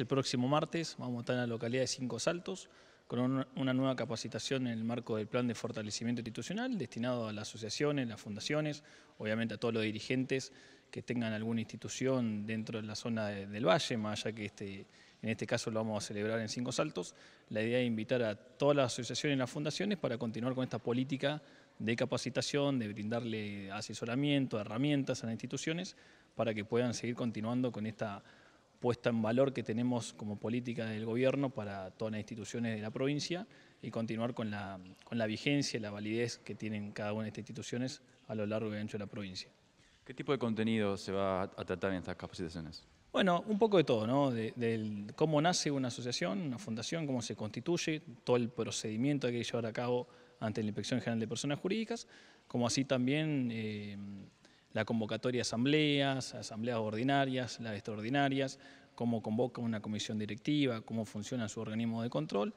El próximo martes vamos a estar en la localidad de Cinco Saltos con una nueva capacitación en el marco del plan de fortalecimiento institucional destinado a las asociaciones, las fundaciones, obviamente a todos los dirigentes que tengan alguna institución dentro de la zona del valle, más allá que este, en este caso lo vamos a celebrar en Cinco Saltos. La idea es invitar a todas las asociaciones y las fundaciones para continuar con esta política de capacitación, de brindarle asesoramiento, herramientas a las instituciones para que puedan seguir continuando con esta puesta en valor que tenemos como política del gobierno para todas las instituciones de la provincia y continuar con la, con la vigencia y la validez que tienen cada una de estas instituciones a lo largo y ancho de la provincia. ¿Qué tipo de contenido se va a tratar en estas capacitaciones? Bueno, un poco de todo, ¿no? De, cómo nace una asociación, una fundación, cómo se constituye, todo el procedimiento que hay que llevar a cabo ante la Inspección General de Personas Jurídicas, como así también eh, la convocatoria a asambleas, asambleas ordinarias, las extraordinarias, cómo convoca una comisión directiva, cómo funciona su organismo de control.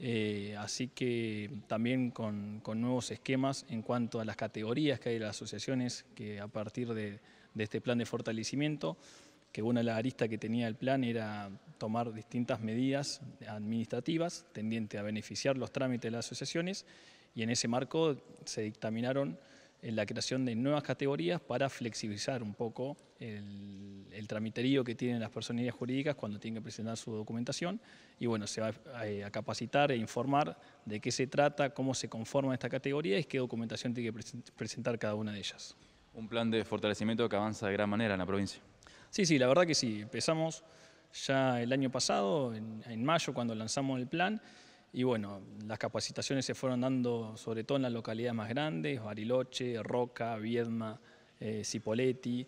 Eh, así que también con, nuevos esquemas en cuanto a las categorías que hay de las asociaciones que a partir de, de este plan de fortalecimiento, que una de las aristas que tenía el plan era tomar distintas medidas administrativas tendientes a beneficiar los trámites de las asociaciones y en ese marco se dictaminaron en la creación de nuevas categorías para flexibilizar un poco el, el, tramiterío que tienen las personalidades jurídicas cuando tienen que presentar su documentación. Y bueno, se va eh, a, capacitar e informar de qué se trata, cómo se conforma esta categoría y qué documentación tiene que presentar cada una de ellas. Un plan de fortalecimiento que avanza de gran manera en la provincia. Sí, sí, la verdad que sí. Empezamos ya el año pasado, en mayo, cuando lanzamos el plan, y bueno, las capacitaciones se fueron dando sobre todo en las localidades más grandes, Bariloche, Roca, Viedma, eh, Cipolletti,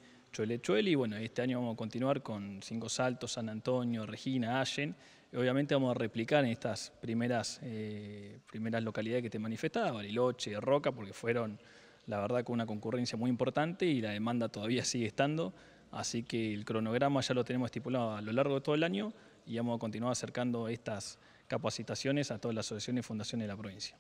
Y bueno, este año vamos a continuar con Cinco Saltos, San Antonio, Regina, Allen. Y obviamente vamos a replicar en estas primeras, eh, primeras localidades que te manifestaba, Bariloche, Roca, porque fueron la verdad con una concurrencia muy importante y la demanda todavía sigue estando. Así que el cronograma ya lo tenemos estipulado a lo largo de todo el año y vamos a continuar acercando estas capacitaciones a todas las asociaciones y fundaciones de la provincia.